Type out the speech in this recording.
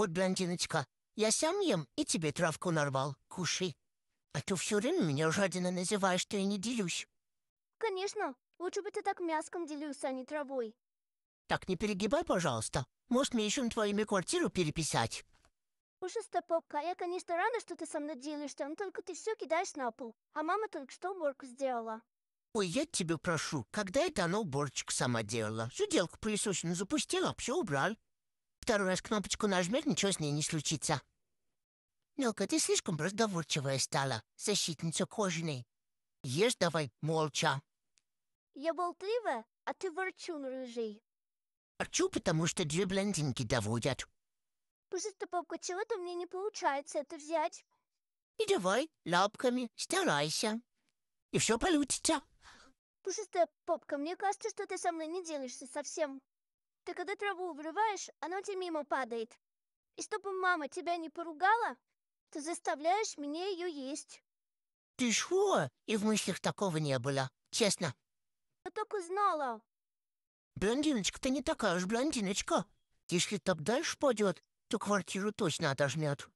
Вот, блондиночка, я сам ем и тебе травку нарвал. Кушай. А то все время меня жадина называешь, что я не делюсь. Конечно. Лучше бы ты так мяском делился, а не травой. Так не перегибай, пожалуйста. Может, мне еще на твоими квартиру переписать? Пушистая попка, я, конечно, рада, что ты со мной делишься, но только ты все кидаешь на пол. А мама только что уборку сделала. Ой, я тебя прошу, когда это она уборчик сама делала? Всю делку пылесосину запустила, а все убрал. Второй раз кнопочку нажмешь, ничего с ней не случится. Ну-ка, ты слишком разговорчивая стала, защитница кожаной. Ешь давай молча. Я болтлива, а ты ворчун рыжий. Ворчу потому что две блондинки доводят. Пожалуйста, попка чего-то мне не получается это взять. И давай лапками старайся. И все получится. Пушистая попка, мне кажется, что ты со мной не делишься совсем что когда траву вырываешь, оно тебе мимо падает. И чтобы мама тебя не поругала, ты заставляешь меня ее есть. Ты что? И в мыслях такого не было, честно. Я только знала. Блондиночка, ты не такая уж блондиночка. Если так дальше пойдет, то квартиру точно отожмет.